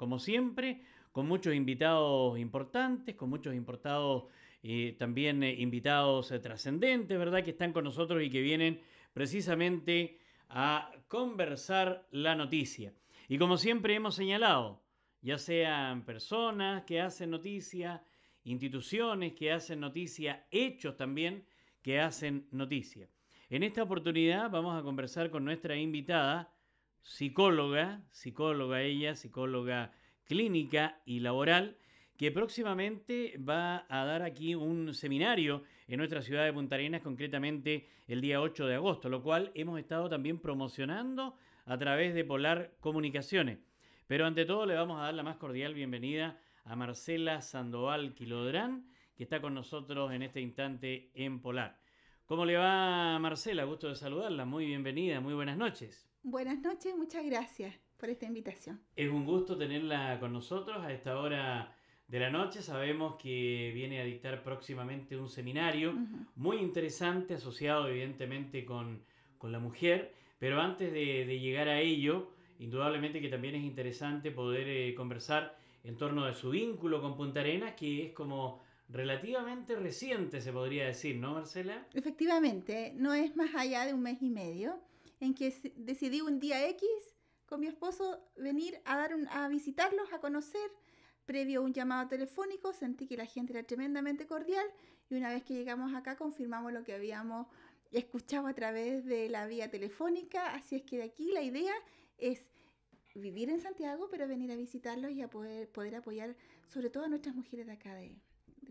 como siempre, con muchos invitados importantes, con muchos importados, eh, también eh, invitados eh, trascendentes, ¿verdad? Que están con nosotros y que vienen precisamente a conversar la noticia. Y como siempre hemos señalado, ya sean personas que hacen noticia, instituciones que hacen noticia, hechos también que hacen noticia. En esta oportunidad vamos a conversar con nuestra invitada, psicóloga, psicóloga ella, psicóloga clínica y laboral, que próximamente va a dar aquí un seminario en nuestra ciudad de Punta Arenas, concretamente el día 8 de agosto, lo cual hemos estado también promocionando a través de Polar Comunicaciones. Pero ante todo le vamos a dar la más cordial bienvenida a Marcela Sandoval Quilodrán, que está con nosotros en este instante en Polar. ¿Cómo le va Marcela? Gusto de saludarla. Muy bienvenida, muy buenas noches. Buenas noches, muchas gracias por esta invitación. Es un gusto tenerla con nosotros a esta hora de la noche. Sabemos que viene a dictar próximamente un seminario muy interesante, asociado evidentemente con, la mujer, pero antes de, llegar a ello, indudablemente que también es interesante poder eh, conversar en torno de su vínculo con Punta Arenas, que es como relativamente reciente, se podría decir, ¿no, Marcela? Efectivamente, no es más allá de un mes y medio en que decidí un día X con mi esposo venir a, dar a visitarlos, a conocer, previo a un llamado telefónico, sentí que la gente era tremendamente cordial y una vez que llegamos acá confirmamos lo que habíamos escuchado a través de la vía telefónica, así es que de aquí la idea es vivir en Santiago, pero venir a visitarlos y a poder, poder apoyar sobre todo a nuestras mujeres de acá de,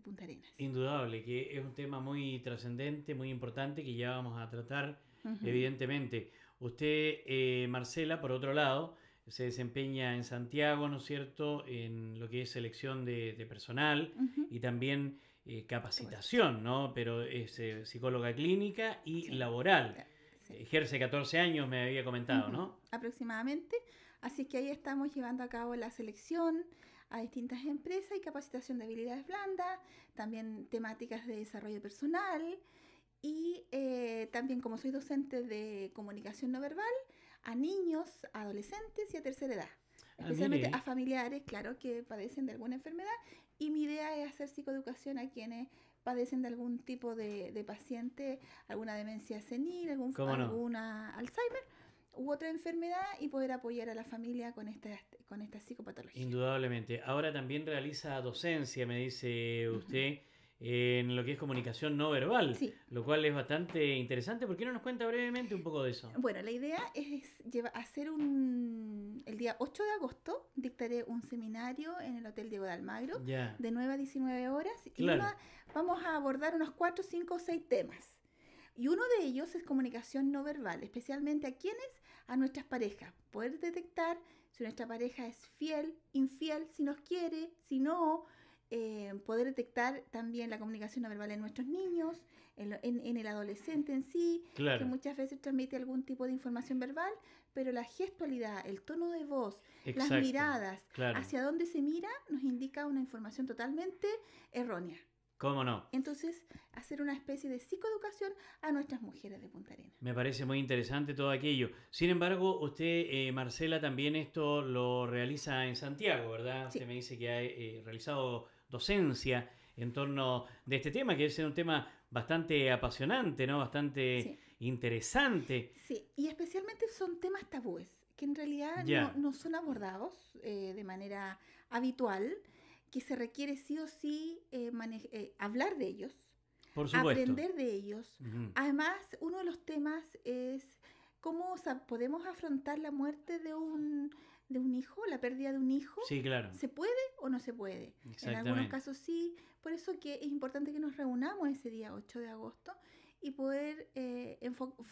Punta Arenas. Indudable, que es un tema muy trascendente, muy importante, que ya vamos a tratar, evidentemente. Usted, eh, Marcela, por otro lado, se desempeña en Santiago, ¿no es cierto?, en lo que es selección de, personal y también eh, capacitación, ¿no? Pero es eh, psicóloga clínica y laboral. Ejerce 14 años, me había comentado, ¿no? Aproximadamente. Así que ahí estamos llevando a cabo la selección a distintas empresas y capacitación de habilidades blandas, también temáticas de desarrollo personal, también como soy docente de comunicación no verbal, a niños, adolescentes y a tercera edad. Ah, Especialmente a familiares, claro, que padecen de alguna enfermedad. Y mi idea es hacer psicoeducación a quienes padecen de algún tipo de, paciente, alguna demencia senil, algún, alguna Alzheimer u otra enfermedad y poder apoyar a la familia con esta, con esta psicopatología. Indudablemente. Ahora también realiza docencia, me dice usted en lo que es comunicación no verbal, lo cual es bastante interesante. ¿Por qué no nos cuenta brevemente un poco de eso? Bueno, la idea es llevar, hacer un... El día 8 de agosto dictaré un seminario en el Hotel Diego de Almagro de 9 a 19 horas y vamos a abordar unos 4, 5 o 6 temas. Y uno de ellos es comunicación no verbal, especialmente a quienes, a nuestras parejas. Poder detectar si nuestra pareja es fiel, infiel, si nos quiere, si no, eh, poder detectar también la comunicación no verbal en nuestros niños, en, el adolescente en sí, que muchas veces transmite algún tipo de información verbal, pero la gestualidad, el tono de voz, las miradas, hacia dónde se mira, nos indica una información totalmente errónea. ¿Cómo no? Entonces, hacer una especie de psicoeducación a nuestras mujeres de Punta Arenas. Me parece muy interesante todo aquello. Sin embargo, usted, eh, Marcela, también esto lo realiza en Santiago, ¿verdad? Usted me dice que ha eh, realizado docencia en torno de este tema, que es un tema bastante apasionante, ¿no? Bastante interesante. Sí, y especialmente son temas tabúes, que en realidad no, son abordados eh, de manera habitual, que se requiere sí o sí eh, eh, hablar de ellos, aprender de ellos. Además, uno de los temas es cómo podemos afrontar la muerte de un de un hijo, la pérdida de un hijo, sí, claro. ¿se puede o no se puede? En algunos casos sí, por eso que es importante que nos reunamos ese día 8 de agosto y poder eh,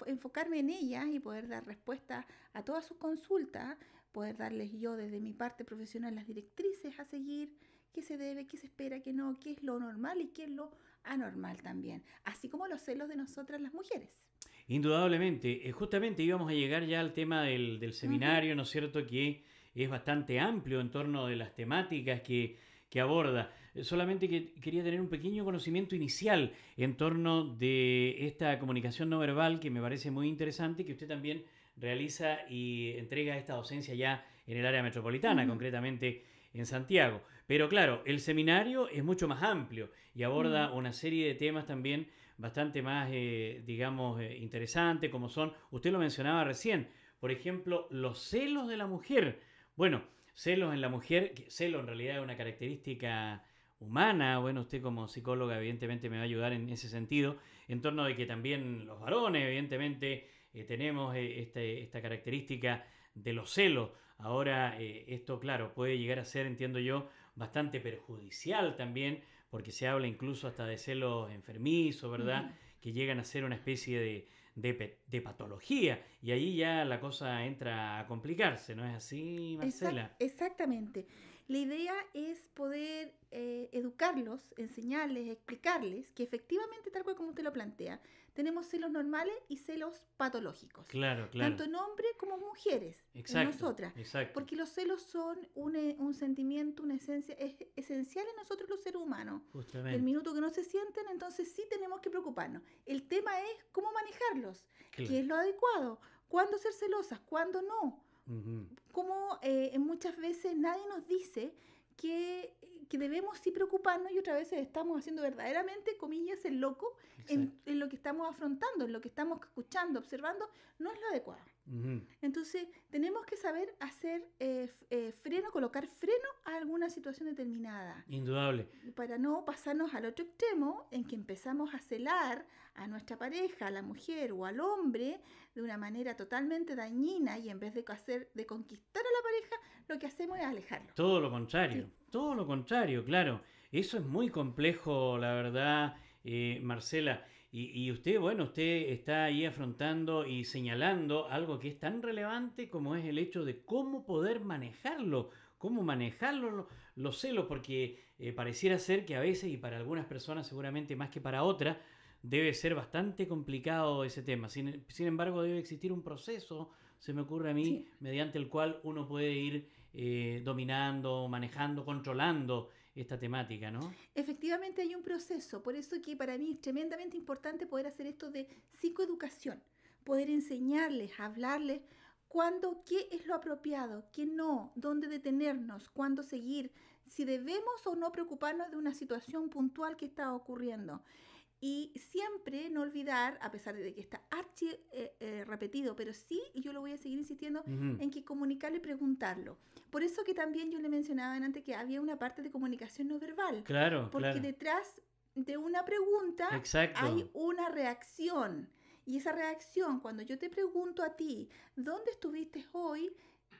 enfocarme en ellas y poder dar respuesta a todas sus consultas, poder darles yo desde mi parte profesional las directrices a seguir, qué se debe, qué se espera, qué no, qué es lo normal y qué es lo anormal también, así como los celos de nosotras las mujeres. Indudablemente, eh, justamente íbamos a llegar ya al tema del, seminario, ¿no es cierto? Que es bastante amplio en torno de las temáticas que, aborda. Eh, solamente quería tener un pequeño conocimiento inicial en torno de esta comunicación no verbal que me parece muy interesante y que usted también realiza y entrega esta docencia ya en el área metropolitana, concretamente en Santiago. Pero claro, el seminario es mucho más amplio y aborda una serie de temas también bastante más, eh, digamos, eh, interesantes, como son, usted lo mencionaba recién, por ejemplo, los celos de la mujer bueno, celos en la mujer, celo en realidad es una característica humana, bueno, usted como psicóloga evidentemente me va a ayudar en ese sentido, en torno de que también los varones evidentemente eh, tenemos eh, este, esta característica de los celos. Ahora eh, esto, claro, puede llegar a ser, entiendo yo, bastante perjudicial también, porque se habla incluso hasta de celos enfermizos, ¿verdad? que llegan a ser una especie de, de, patología. Y ahí ya la cosa entra a complicarse, ¿no es así, Marcela? exactamente. La idea es poder eh, educarlos, enseñarles, explicarles que efectivamente, tal cual como usted lo plantea, tenemos celos normales y celos patológicos. Claro, claro. Tanto en hombres como mujeres, en nosotras. Exacto. Porque los celos son eh, un, sentimiento, una esencia es, esencial en nosotros los seres humanos. Justamente. El minuto que no se sienten, entonces sí tenemos que preocuparnos. El tema es cómo manejarlos, qué es lo adecuado, cuándo ser celosas, cuándo no como eh, muchas veces nadie nos dice que que debemos sí preocuparnos y otras veces estamos haciendo verdaderamente, comillas, el loco en, lo que estamos afrontando, en lo que estamos escuchando, observando, no es lo adecuado. Entonces, tenemos que saber hacer eh, eh, freno, colocar freno a alguna situación determinada. Indudable. Para no pasarnos al otro extremo en que empezamos a celar a nuestra pareja, a la mujer o al hombre de una manera totalmente dañina y en vez de, hacer, de conquistar a la pareja, lo que hacemos es alejarlo. Todo lo contrario todo lo contrario, claro. Eso es muy complejo, la verdad, eh, Marcela. Y, usted, bueno, usted está ahí afrontando y señalando algo que es tan relevante como es el hecho de cómo poder manejarlo, cómo manejarlo los lo celos, porque eh, pareciera ser que a veces y para algunas personas seguramente más que para otras, debe ser bastante complicado ese tema. Sin, embargo, debe existir un proceso, se me ocurre a mí, mediante el cual uno puede ir eh, dominando, manejando, controlando esta temática, ¿no? Efectivamente hay un proceso, por eso que para mí es tremendamente importante poder hacer esto de psicoeducación, poder enseñarles, hablarles cuándo, qué es lo apropiado, qué no, dónde detenernos, cuándo seguir, si debemos o no preocuparnos de una situación puntual que está ocurriendo. Y siempre no olvidar, a pesar de que está archi eh, eh, repetido, pero sí, y yo lo voy a seguir insistiendo, en que comunicarlo y preguntarlo. Por eso que también yo le mencionaba antes que había una parte de comunicación no verbal. Claro. Porque detrás de una pregunta hay una reacción. Y esa reacción, cuando yo te pregunto a ti, ¿dónde estuviste hoy?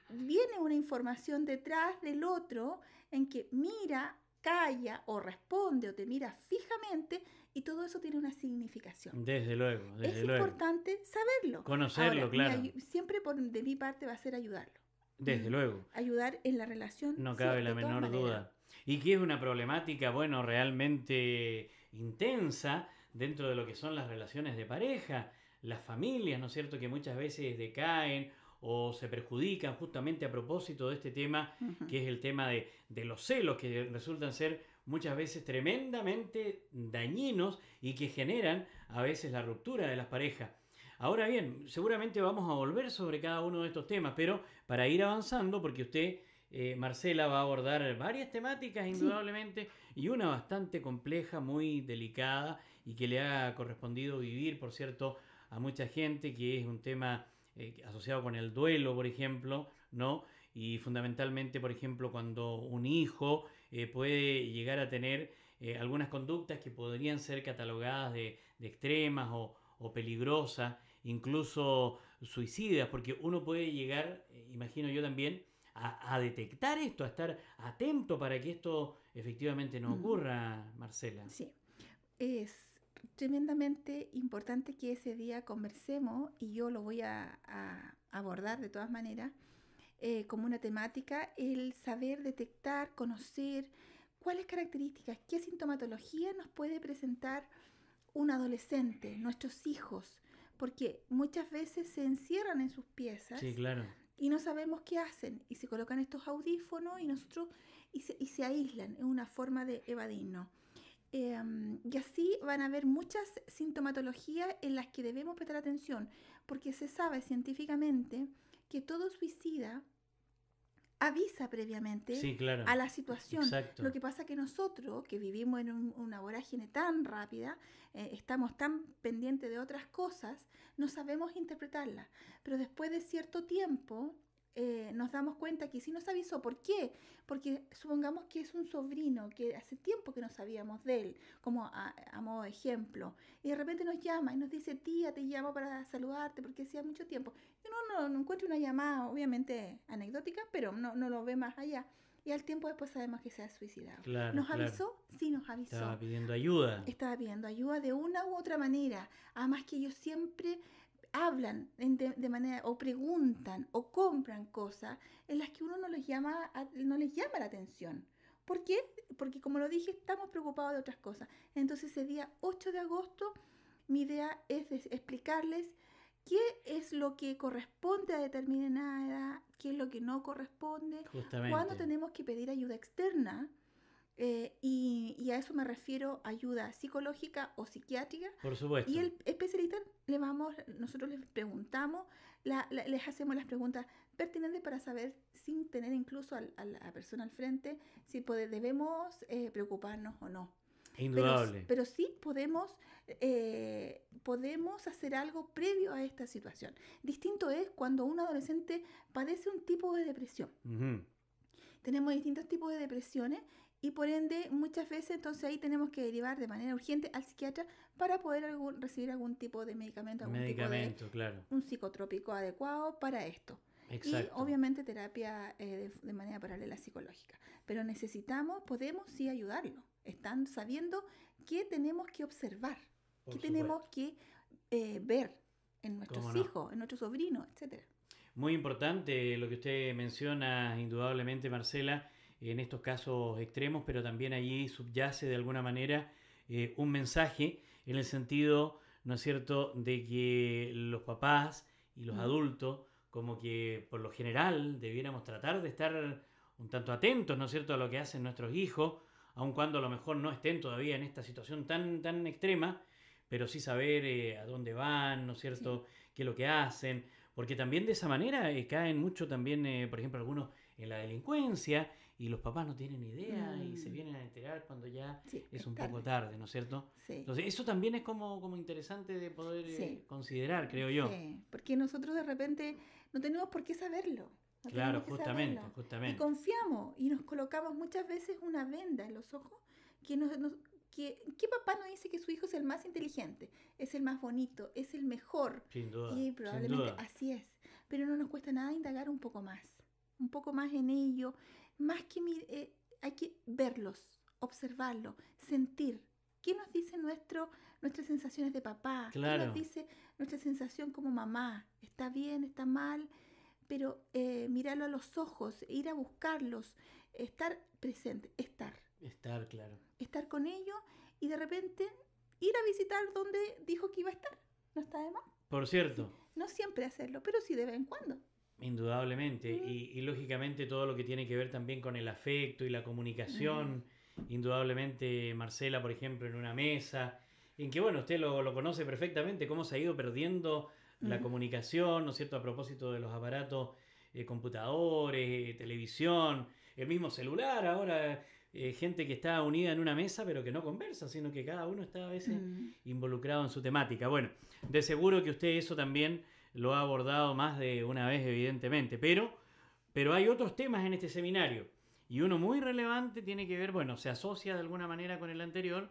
Viene una información detrás del otro en que mira, calla o responde o te mira fijamente y todo eso tiene una significación. Desde luego, desde Es importante saberlo. Conocerlo, claro. siempre por, de mi parte va a ser ayudarlo. Desde luego. Ayudar en la relación. No cabe la menor duda. Y que es una problemática, bueno, realmente intensa dentro de lo que son las relaciones de pareja, las familias, ¿no es cierto?, que muchas veces decaen o se perjudican justamente a propósito de este tema, que es el tema de los celos, que resultan ser muchas veces tremendamente dañinos y que generan a veces la ruptura de las parejas. Ahora bien, seguramente vamos a volver sobre cada uno de estos temas, pero para ir avanzando, porque usted, eh, Marcela, va a abordar varias temáticas indudablemente y una bastante compleja, muy delicada y que le ha correspondido vivir, por cierto, a mucha gente, que es un tema eh, asociado con el duelo, por ejemplo, ¿no? Y fundamentalmente, por ejemplo, cuando un hijo eh, puede llegar a tener eh, algunas conductas que podrían ser catalogadas de, extremas o, peligrosas, incluso suicidas, porque uno puede llegar, eh, imagino yo también, a, detectar esto, a estar atento para que esto efectivamente no ocurra, Marcela. Sí, es tremendamente importante que ese día conversemos y yo lo voy a abordar de todas maneras eh, como una temática el saber detectar, conocer cuáles características, qué sintomatología nos puede presentar un adolescente, nuestros hijos, porque muchas veces se encierran en sus piezas. Y no sabemos qué hacen, y se colocan estos audífonos y nosotros y se, aíslan, es una forma de evadirnos. Em, y así van a haber muchas sintomatologías en las que debemos prestar atención, porque se sabe científicamente que todo suicida avisa previamente a la situación. Lo que pasa que nosotros, que vivimos en una vorágine tan rápida, eh, estamos tan pendientes de otras cosas, no sabemos interpretarla. Pero después de cierto tiempo, eh, nos damos cuenta que sí nos avisó. ¿Por qué? Porque supongamos que es un sobrino, que hace tiempo que no sabíamos de él, como a, modo de ejemplo, y de repente nos llama y nos dice, tía, te llamo para saludarte porque hacía mucho tiempo. Y uno no, no, encuentra una llamada, obviamente anecdótica, pero no, no lo ve más allá. Y al tiempo después sabemos que se ha suicidado. ¿Nos avisó? Sí, nos avisó. Estaba pidiendo ayuda. Estaba pidiendo ayuda de una u otra manera. Además que yo siempre hablan de, manera o preguntan o compran cosas en las que uno no les llama, no les llama la atención. ¿Por qué? Porque como lo dije, estamos preocupados de otras cosas. Entonces ese día 8 de agosto mi idea es explicarles qué es lo que corresponde a determinada edad, qué es lo que no corresponde, cuándo tenemos que pedir ayuda externa eh, y, a eso me refiero ayuda psicológica o psiquiátrica. Por supuesto. Y el especialista le vamos, nosotros les preguntamos, les hacemos las preguntas pertinentes para saber, sin tener incluso a la persona al frente, si debemos eh, preocuparnos o no. Indudable. Pero, sí podemos, eh, podemos hacer algo previo a esta situación. Distinto es cuando un adolescente padece un tipo de depresión. Tenemos distintos tipos de depresiones y por ende muchas veces entonces ahí tenemos que derivar de manera urgente al psiquiatra para poder recibir algún tipo de medicamento, algún tipo de, claro. un psicotrópico adecuado para esto. Y obviamente terapia eh, de, manera paralela psicológica. Pero necesitamos, podemos sí ayudarlo. Están sabiendo qué tenemos que observar, que qué tenemos que eh, ver en nuestros hijos, en nuestros sobrinos, etc. Muy importante lo que usted menciona, indudablemente, Marcela en estos casos extremos, pero también allí subyace de alguna manera eh, un mensaje en el sentido, ¿no es cierto?, de que los papás y los mm. adultos, como que por lo general debiéramos tratar de estar un tanto atentos, ¿no es cierto?, a lo que hacen nuestros hijos, aun cuando a lo mejor no estén todavía en esta situación tan, tan extrema, pero sí saber eh, a dónde van, ¿no es cierto?, qué es lo que hacen, porque también de esa manera eh, caen mucho también, por ejemplo, algunos en la delincuencia y los papás no tienen idea y se mm. vienen a enterar cuando ya es un poco tarde, ¿no es cierto? Sí. Entonces, eso también es como, como interesante de poder eh, considerar, creo yo. Sí, porque nosotros de repente no tenemos por qué saberlo. claro, justamente, justamente. Y confiamos y nos colocamos muchas veces una venda en los ojos que nos, que, ¿qué papá no dice que su hijo es el más inteligente, es el más bonito, es el mejor? Sin duda. Y probablemente así es. Pero no nos cuesta nada indagar un poco más, un poco más en ello, más que eh, hay que verlos, observarlos, sentir. ¿Qué nos dice nuestro, nuestras sensaciones de papá? ¿Qué nos dice nuestra sensación como mamá? ¿Está bien? ¿Está mal? Pero eh, mirarlo a los ojos, ir a buscarlos, estar presente, estar. Estar, claro. Estar con ellos y de repente ir a visitar donde dijo que iba a estar. No está de más. Por cierto. No siempre hacerlo, pero sí de vez en cuando. Indudablemente, y, lógicamente todo lo que tiene que ver también con el afecto y la comunicación, indudablemente Marcela, por ejemplo, en una mesa, en que bueno, usted lo, conoce perfectamente, cómo se ha ido perdiendo la comunicación, ¿no es cierto?, a propósito de los aparatos, eh, computadores, eh, televisión, el mismo celular, ahora eh, gente que está unida en una mesa pero que no conversa, sino que cada uno está a veces involucrado en su temática. Bueno, de seguro que usted eso también lo ha abordado más de una vez, evidentemente, pero, pero hay otros temas en este seminario. Y uno muy relevante tiene que ver, bueno, se asocia de alguna manera con el anterior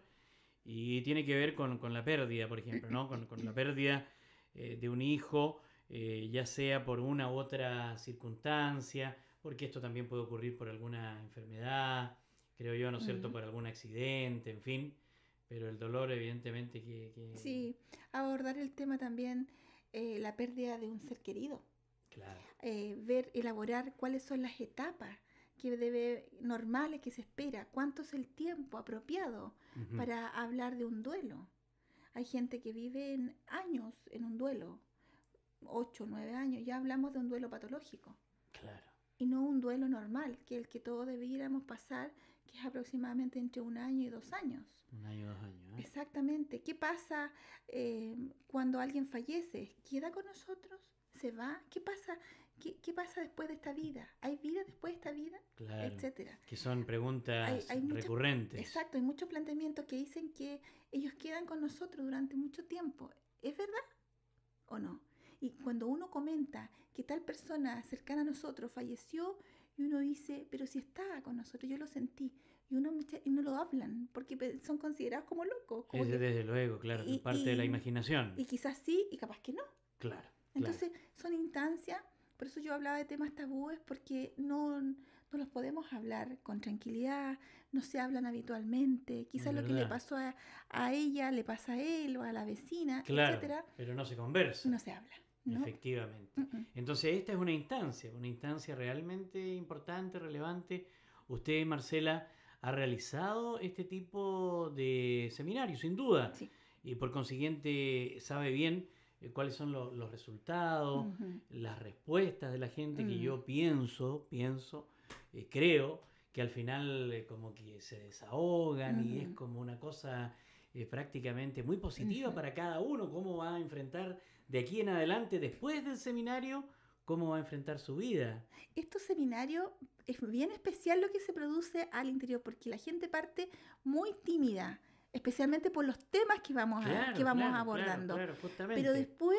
y tiene que ver con, la pérdida, por ejemplo, ¿no? Con, la pérdida eh, de un hijo, eh, ya sea por una u otra circunstancia, porque esto también puede ocurrir por alguna enfermedad, creo yo, ¿no es cierto?, por algún accidente, en fin. Pero el dolor, evidentemente, que... Sí, abordar el tema también eh, la pérdida de un ser querido. Eh, ver, elaborar cuáles son las etapas que debe, normales que se espera, cuánto es el tiempo apropiado para hablar de un duelo. Hay gente que vive en años en un duelo, Ocho, nueve años, ya hablamos de un duelo patológico. Claro. Y no un duelo normal, que el que todos debiéramos pasar, que es aproximadamente entre un año y dos años. Un año, años. ¿eh? Exactamente. ¿Qué pasa eh, cuando alguien fallece? ¿Queda con nosotros? ¿Se va? ¿Qué pasa? ¿Qué, pasa después de esta vida? ¿Hay vida después de esta vida? Claro. Etcétera. Que son preguntas recurrentes. exacto, hay muchos planteamientos que dicen que ellos quedan con nosotros durante mucho tiempo. ¿Es verdad o no? Y cuando uno comenta que tal persona cercana a nosotros falleció y uno dice, pero si estaba con nosotros, yo lo sentí, y uno, y no lo hablan porque son considerados como locos. desde luego, claro, parte de la imaginación. Y quizás sí y capaz que no. Claro. Entonces son instancias, por eso yo hablaba de temas tabúes porque no, no los podemos hablar con tranquilidad, no se hablan habitualmente, quizás lo que le pasó a, ella le pasa a él o a la vecina, etcétera. Pero no se conversa. No se habla. Efectivamente. Mm, mm. Entonces esta es una instancia, una instancia realmente importante, relevante. Usted, Marcela, ha realizado este tipo de seminarios, sin duda. Y por consiguiente sabe bien eh, cuáles son los resultados, las respuestas de la gente que yo pienso, pienso, eh, creo que al final eh, como que se desahogan y es como una cosa prácticamente muy positiva para cada uno, cómo va a enfrentar de aquí en adelante, después del seminario, cómo va a enfrentar su vida. Este seminario es bien especial lo que se produce al interior, porque la gente parte muy tímida, especialmente por los temas que vamos, que vamos abordando. pero después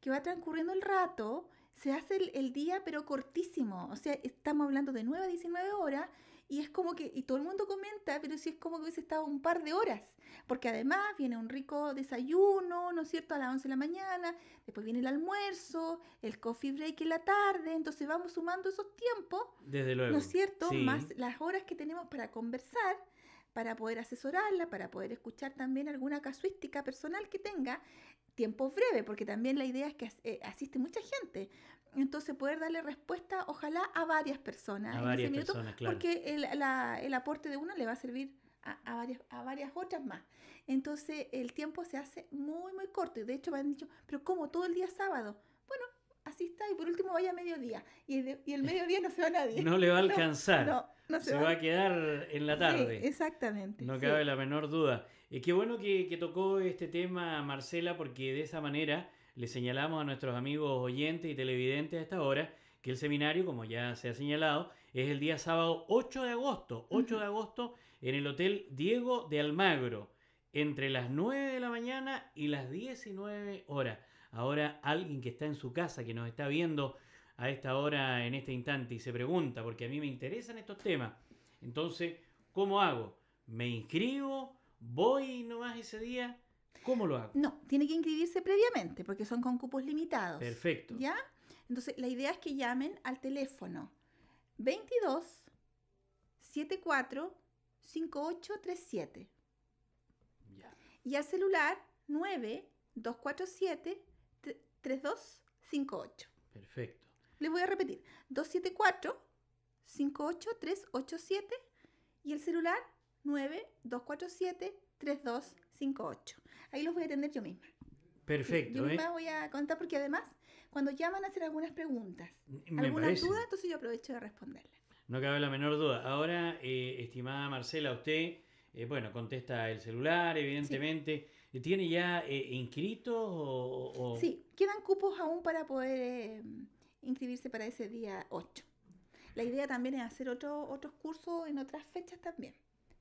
que va transcurriendo el rato, se hace el, el, día pero cortísimo. O sea, estamos hablando de 9 a 19 horas y es como que, y todo el mundo comenta, pero si es como que hubiese estado un par de horas, porque además viene un rico desayuno, ¿no es cierto?, a las 11 de la mañana, después viene el almuerzo, el coffee break en la tarde, entonces vamos sumando esos tiempos, ¿no es cierto?, más las horas que tenemos para conversar, para poder asesorarla, para poder escuchar también alguna casuística personal que tenga, tiempo breve, porque también la idea es que eh, asiste mucha gente. Entonces, poder darle respuesta, ojalá, a varias personas. varias Porque el, el, aporte de una le va a servir a, a, varias, a varias otras más. Entonces, el tiempo se hace muy, muy corto. Y de hecho, me han dicho, pero ¿cómo? Todo el día sábado. Bueno, así está. Y por último, vaya a mediodía. Y el, mediodía no se va nadie. no le va a alcanzar. No, no, se, se va. a quedar en la tarde. exactamente. No cabe la menor duda. Y eh, qué bueno que tocó este tema, Marcela, porque de esa manera le señalamos a nuestros amigos oyentes y televidentes a esta hora que el seminario, como ya se ha señalado, es el día sábado 8 de agosto, 8 de agosto en el Hotel Diego de Almagro, entre las 9 de la mañana y las 19 horas. Ahora alguien que está en su casa, que nos está viendo a esta hora, en este instante, y se pregunta, porque a mí me interesan estos temas, entonces, ¿cómo hago? ¿Me inscribo? ¿Voy nomás ese día? ¿Cómo lo hago? No, tiene que inscribirse previamente porque son con cupos limitados. Perfecto. ¿Ya? Entonces, la idea es que llamen al teléfono 22 74 5837. Ya. Y al celular 9 247 3258. Perfecto. Les voy a repetir. 274 58387 y el celular 9 247 3258. 58. Ahí los voy a atender yo misma. Perfecto. Yo ¿eh? misma voy a contar porque además, cuando llaman a hacer algunas preguntas, algunas dudas, entonces yo aprovecho de responderle No cabe la menor duda. Ahora, eh, estimada Marcela, usted, eh, bueno, contesta el celular, evidentemente. ¿Tiene ya inscritos o, Sí, quedan cupos aún para poder inscribirse para ese día 8. La idea también es hacer otro, otros cursos en otras fechas también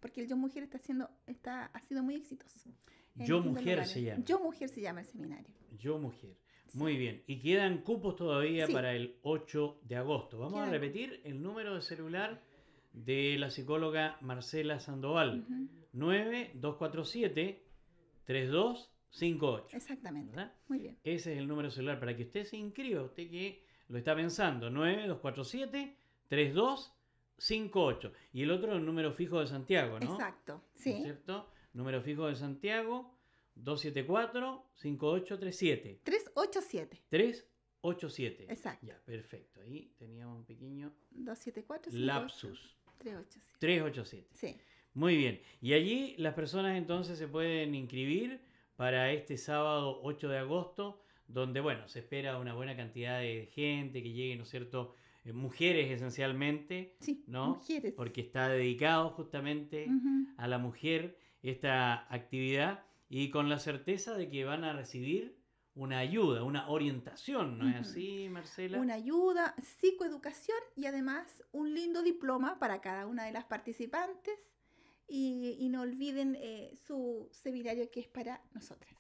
porque el Yo Mujer está está, ha sido muy exitoso. Yo Mujer se llama. Yo Mujer se llama el seminario. Yo Mujer. Muy bien. Y quedan cupos todavía para el 8 de agosto. Vamos a repetir el número de celular de la psicóloga Marcela Sandoval. 9 247 9247 3258. Exactamente. Muy bien. Ese es el número celular para que usted se inscriba, usted que lo está pensando. 9247 3258. 58. Y el otro, es el número fijo de Santiago, ¿no? Exacto, sí. ¿No es cierto? Número fijo de Santiago, 274-5837. 387. 387. Exacto. Ya, perfecto. Ahí teníamos un pequeño... Lapsus. 387. 387. Sí. Muy bien. Y allí las personas entonces se pueden inscribir para este sábado 8 de agosto, donde, bueno, se espera una buena cantidad de gente que llegue, ¿no es cierto?, eh, mujeres esencialmente, ¿no? Porque está dedicado justamente a la mujer esta actividad y con la certeza de que van a recibir una ayuda, una orientación, ¿no es así, Marcela? Una ayuda, psicoeducación y además un lindo diploma para cada una de las participantes. Y, no olviden eh, su seminario que es para nosotras.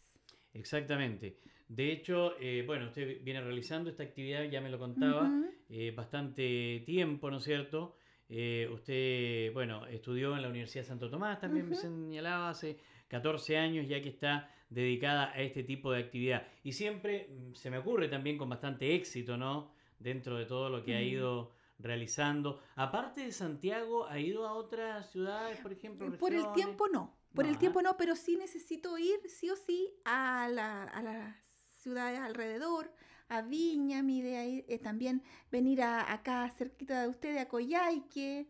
Exactamente. De hecho, eh, bueno, usted viene realizando esta actividad, ya me lo contaba, eh, bastante tiempo, ¿no es cierto? Eh, usted, bueno, estudió en la Universidad Santo Tomás, también me señalaba, hace 14 años ya que está dedicada a este tipo de actividad. Y siempre mm, se me ocurre también con bastante éxito, ¿no? Dentro de todo lo que ha ido realizando. Aparte de Santiago, ¿ha ido a otras ciudades, por ejemplo? Por el tiempo no, por el tiempo no, pero sí necesito ir sí o sí a, la, a las ciudades alrededor, a Viña, mi idea es eh, también venir a, acá cerquita de ustedes, a Coyhaique,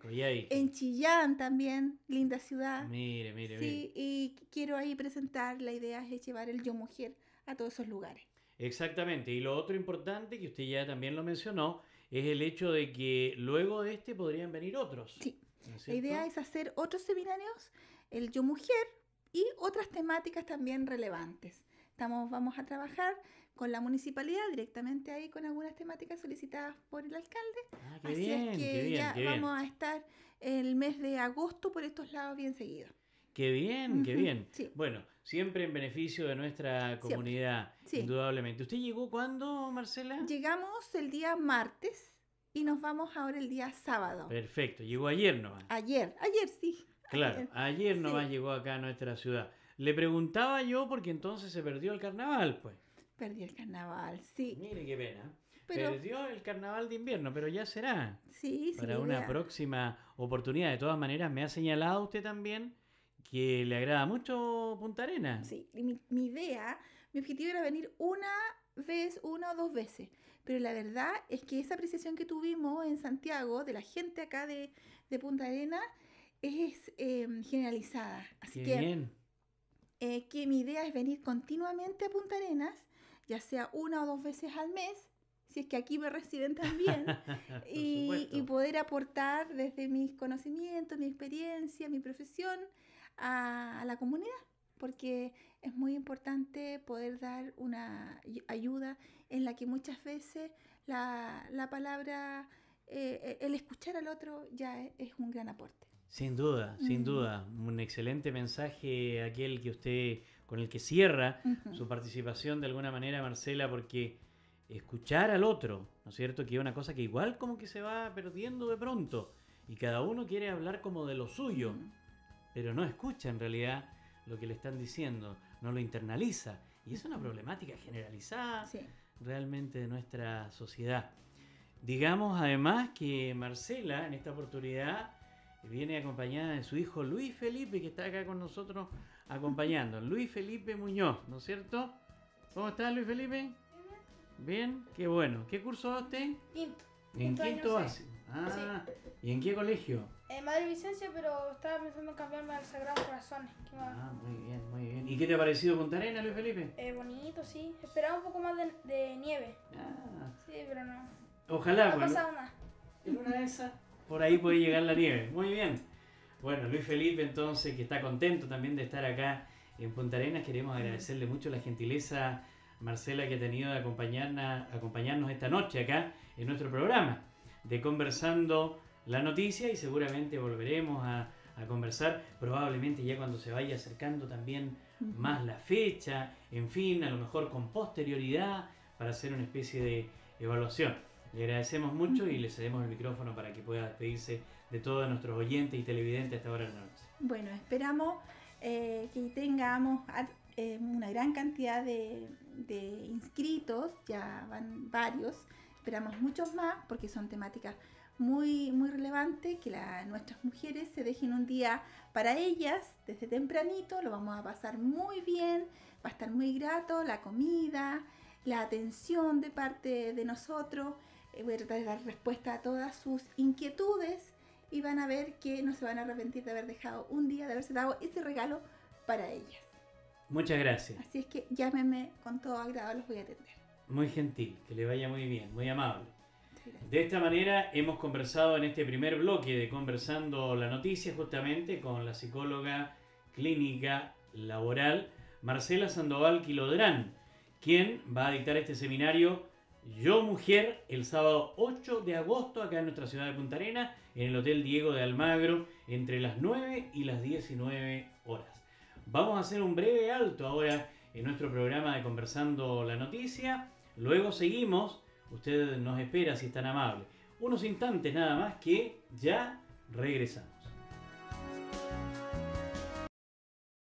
en Chillán también, linda ciudad. Mire, mire, sí, Y quiero ahí presentar, la idea es llevar el yo mujer a todos esos lugares. Exactamente, y lo otro importante que usted ya también lo mencionó, es el hecho de que luego de este podrían venir otros. Sí, la idea es hacer otros seminarios, el yo mujer y otras temáticas también relevantes. Estamos, vamos a trabajar con la municipalidad directamente ahí con algunas temáticas solicitadas por el alcalde. Ah, Así es que ya vamos a estar el mes de agosto por estos lados bien seguido. Qué bien, qué bien. Bueno, siempre en beneficio de nuestra comunidad, indudablemente. ¿Usted llegó cuándo, Marcela? Llegamos el día martes y nos vamos ahora el día sábado. Perfecto, llegó ayer nomás. Ayer, ayer sí. Claro, ayer, ayer llegó acá a nuestra ciudad. Le preguntaba yo porque entonces se perdió el carnaval, pues. Perdió el carnaval, sí. Mire qué pena. Pero, Perdió el carnaval de invierno, pero ya será. Sí, sí. Para una próxima oportunidad. De todas maneras, me ha señalado usted también que le agrada mucho Punta Arena. Sí, mi, idea, mi objetivo era venir una vez, una o dos veces. Pero la verdad es que esa apreciación que tuvimos en Santiago de la gente acá de, Punta Arena es em, generalizada. Así que eh, que mi idea es venir continuamente a Punta Arenas, ya sea una o dos veces al mes, si es que aquí me residen también, y, poder aportar desde mis conocimientos, mi experiencia, mi profesión a, la comunidad porque es muy importante poder dar una ayuda en la que muchas veces la, la palabra, eh, e, el escuchar al otro ya e, es un gran aporte. Sin duda, sin mm. duda. Un excelente mensaje aquel que usted, con el que cierra su participación de alguna manera, Marcela, porque escuchar al otro, ¿no es cierto? Que es una cosa que igual como que se va perdiendo de pronto. Y cada uno quiere hablar como de lo suyo, pero no escucha en realidad lo que le están diciendo, no lo internaliza. Y es una problemática generalizada realmente de nuestra sociedad. Digamos además que Marcela en esta oportunidad viene acompañada de su hijo Luis Felipe, que está acá con nosotros acompañando. Luis Felipe Muñoz, ¿no es cierto? ¿Cómo estás, Luis Felipe? Bien, qué bueno. ¿Qué curso va usted? Quinto. ¿En quinto básico? Ah, ¿y en qué colegio? En Madre Vicencia, pero estaba pensando en cambiarme al Sagrado Corazón. Ah, muy bien, muy bien. ¿Y qué te ha parecido Punta Arena, Luis Felipe? Eh, bonito, sí. Esperaba un poco más de, nieve. Ah. Sí, pero no. Ojalá, No bueno. Pues, pasa una. ¿Es una de esas? Por ahí puede llegar la nieve. Muy bien. Bueno, Luis Felipe entonces, que está contento también de estar acá en Punta Arenas, queremos agradecerle mucho la gentileza, Marcela, que ha tenido de acompañarnos esta noche acá en nuestro programa, de conversando la noticia y seguramente volveremos a, a conversar, probablemente ya cuando se vaya acercando también más la fecha, en fin, a lo mejor con posterioridad, para hacer una especie de evaluación. Le agradecemos mucho y le cedemos el micrófono para que pueda despedirse de todos nuestros oyentes y televidentes hasta ahora de la noche. Bueno, esperamos eh, que tengamos eh, una gran cantidad de, inscritos, ya van varios, esperamos muchos más porque son temáticas muy, muy relevantes, que nuestras mujeres se dejen un día para ellas desde tempranito, lo vamos a pasar muy bien, va a estar muy grato la comida, la atención de parte de nosotros voy a tratar de dar respuesta a todas sus inquietudes y van a ver que no se van a arrepentir de haber dejado un día, de haberse dado ese regalo para ellas. Muchas gracias. Así es que llámeme con todo agrado, los voy a atender. Muy gentil, que le vaya muy bien, muy amable. De esta manera hemos conversado en este primer bloque de Conversando la Noticia justamente con la psicóloga clínica laboral Marcela Sandoval Quilodrán, quien va a dictar este seminario yo Mujer el sábado 8 de agosto acá en nuestra ciudad de Punta Arena, en el Hotel Diego de Almagro, entre las 9 y las 19 horas. Vamos a hacer un breve alto ahora en nuestro programa de Conversando la Noticia. Luego seguimos, usted nos espera si es tan amable. Unos instantes nada más que ya regresamos.